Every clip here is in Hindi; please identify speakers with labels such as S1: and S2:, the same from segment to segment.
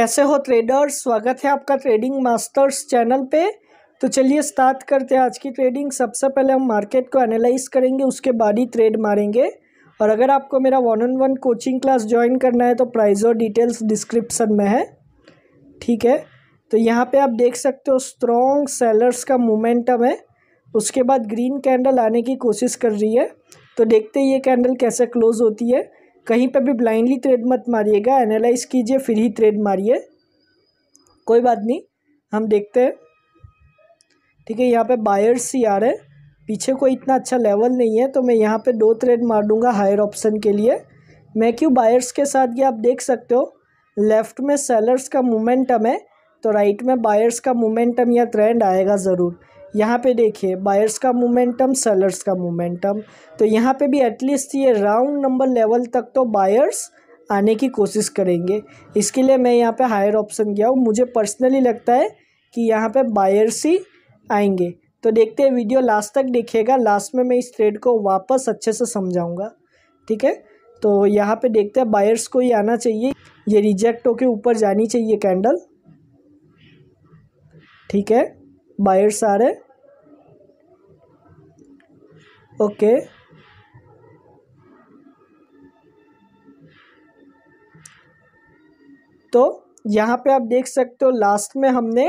S1: कैसे हो ट्रेडर्स स्वागत है आपका ट्रेडिंग मास्टर्स चैनल पे तो चलिए स्टार्ट करते हैं आज की ट्रेडिंग सबसे पहले हम मार्केट को एनालाइज करेंगे उसके बाद ही ट्रेड मारेंगे और अगर आपको मेरा one on one coaching class join करना है तो प्राइस और डिटेल्स डिस्क्रिप्सन में है ठीक है तो यहाँ पर आप देख सकते हो स्ट्रॉन्ग सेलर्स का मोमेंटम है उसके बाद ग्रीन कैंडल आने की कोशिश कर रही है तो देखते ये कैंडल कैसे क्लोज होती है कहीं पर भी ब्लाइंडली थ्रेड मत मारिएगा एनालाइज कीजिए फिर ही थ्रेड मारिए कोई बात नहीं हम देखते हैं ठीक है यहाँ पे बायर्स ही आ रहे हैं पीछे कोई इतना अच्छा लेवल नहीं है तो मैं यहाँ पे दो थ्रेड मार दूंगा हायर ऑप्शन के लिए मैं क्यों बायर्स के साथ ये आप देख सकते हो लेफ्ट में सेलर्स का मोमेंटम है तो राइट में बायर्स का मोमेंटम या ट्रेंड आएगा ज़रूर यहाँ पे देखिए बायर्स का मोमेंटम सेलर्स का मोमेंटम तो यहाँ पे भी एटलीस्ट ये राउंड नंबर लेवल तक तो बायर्स आने की कोशिश करेंगे इसके लिए मैं यहाँ पे हायर ऑप्शन गया हूँ मुझे पर्सनली लगता है कि यहाँ पे बायर्स ही आएंगे तो देखते हैं वीडियो लास्ट तक देखिएगा लास्ट में मैं इस ट्रेड को वापस अच्छे से समझाऊँगा ठीक है तो यहाँ पर देखते हैं बायर्स को ही आना चाहिए ये रिजेक्ट होकर ऊपर जानी चाहिए कैंडल ठीक है बायर्स आ रहे ओके तो यहाँ पे आप देख सकते हो लास्ट में हमने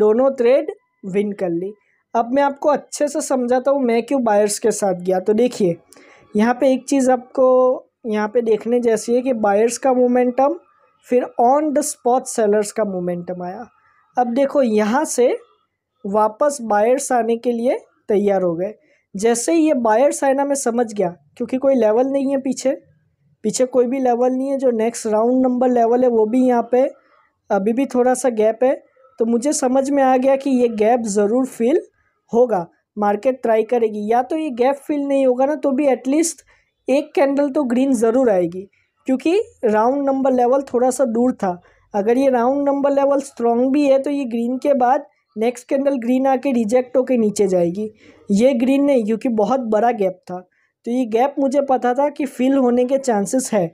S1: दोनों ट्रेड विन कर ली अब मैं आपको अच्छे से समझाता हूँ मैं क्यों बायर्स के साथ गया तो देखिए यहाँ पे एक चीज़ आपको यहाँ पे देखने जैसी है कि बायर्स का मोमेंटम फिर ऑन द स्पॉट सेलर्स का मोमेंटम आया अब देखो यहाँ से वापस बायर्स आने के लिए तैयार हो गए जैसे ही ये बायर्स आना मैं समझ गया क्योंकि कोई लेवल नहीं है पीछे पीछे कोई भी लेवल नहीं है जो नेक्स्ट राउंड नंबर लेवल है वो भी यहाँ पे अभी भी थोड़ा सा गैप है तो मुझे समझ में आ गया कि ये गैप ज़रूर फिल होगा मार्केट ट्राई करेगी या तो ये गैप फिल नहीं होगा ना तो भी एटलीस्ट एक कैंडल तो ग्रीन ज़रूर आएगी क्योंकि राउंड नंबर लेवल थोड़ा सा दूर था अगर ये राउंड नंबर लेवल स्ट्रॉन्ग भी है तो ये ग्रीन के बाद नेक्स्ट कैंडल ग्रीन आके रिजेक्ट होके नीचे जाएगी ये ग्रीन नहीं क्योंकि बहुत बड़ा गैप था तो ये गैप मुझे पता था कि फिल होने के चांसेस है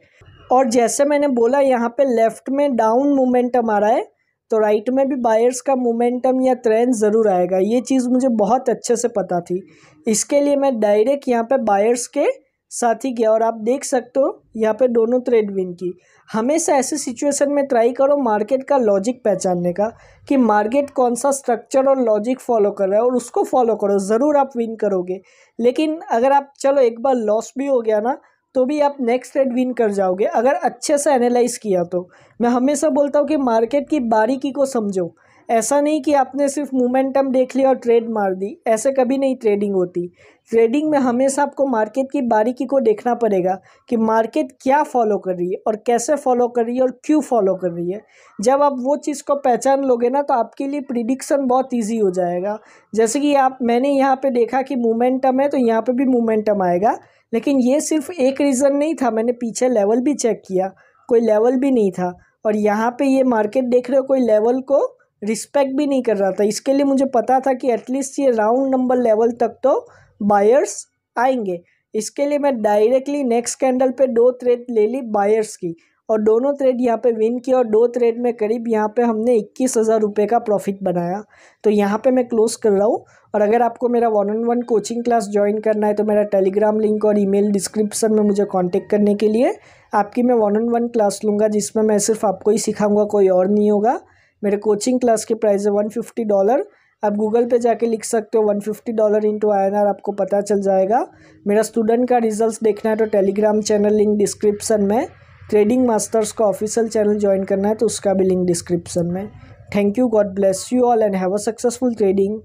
S1: और जैसे मैंने बोला यहाँ पे लेफ़्ट में डाउन मोमेंटम आ रहा है तो राइट में भी बायर्स का मोमेंटम या ट्रेंड ज़रूर आएगा ये चीज़ मुझे बहुत अच्छे से पता थी इसके लिए मैं डायरेक्ट यहाँ पर बायर्स के साथ ही गया और आप देख सकते हो यहाँ पे दोनों ट्रेड विन की हमेशा ऐसे सिचुएशन में ट्राई करो मार्केट का लॉजिक पहचानने का कि मार्केट कौन सा स्ट्रक्चर और लॉजिक फॉलो कर रहा है और उसको फॉलो करो ज़रूर आप विन करोगे लेकिन अगर आप चलो एक बार लॉस भी हो गया ना तो भी आप नेक्स्ट ट्रेड विन कर जाओगे अगर अच्छे से एनालाइज किया तो मैं हमेशा बोलता हूँ कि मार्केट की बारीकी को समझो ऐसा नहीं कि आपने सिर्फ मोमेंटम देख लिया और ट्रेड मार दी ऐसे कभी नहीं ट्रेडिंग होती ट्रेडिंग में हमेशा आपको मार्केट की बारीकी को देखना पड़ेगा कि मार्केट क्या फॉलो कर रही है और कैसे फॉलो कर रही है और क्यों फॉलो कर रही है जब आप वो चीज़ को पहचान लोगे ना तो आपके लिए प्रिडिक्शन बहुत ईजी हो जाएगा जैसे कि आप मैंने यहाँ पर देखा कि मोमेंटम है तो यहाँ पर भी मोमेंटम आएगा लेकिन ये सिर्फ एक रीज़न नहीं था मैंने पीछे लेवल भी चेक किया कोई लेवल भी नहीं था और यहाँ पे ये मार्केट देख रहे हो कोई लेवल को रिस्पेक्ट भी नहीं कर रहा था इसके लिए मुझे पता था कि एटलीस्ट ये राउंड नंबर लेवल तक तो बायर्स आएंगे इसके लिए मैं डायरेक्टली नेक्स्ट कैंडल पे दो थ्रेड ले ली बायर्स की और दोनों थ्रेड यहाँ पे विन किया और दो थ्रेड में करीब यहाँ पे हमने इक्कीस हज़ार रुपये का प्रॉफिट बनाया तो यहाँ पे मैं क्लोज़ कर रहा हूँ और अगर आपको मेरा one on one coaching class join करना है तो मेरा टेलीग्राम लिंक और ईमेल डिस्क्रिप्शन में मुझे कांटेक्ट करने के लिए आपकी मैं वन ऑन वन क्लास लूँगा जिसमें मैं सिर्फ आपको ही सिखाऊँगा कोई और नहीं होगा मेरे कोचिंग क्लास के प्राइस है वन फिफ्टी डॉलर आप गूगल पे जाके लिख सकते हो one fifty dollar into I आपको पता चल जाएगा मेरा स्टूडेंट का रिजल्ट देखना है तो टेलीग्राम चैनल लिंक डिस्क्रिप्सन में ट्रेडिंग मास्टर्स का ऑफिशियल चैनल ज्वाइन करना है तो उसका भी लिंक डिस्क्रिप्शन में thank you God bless you all and have a successful trading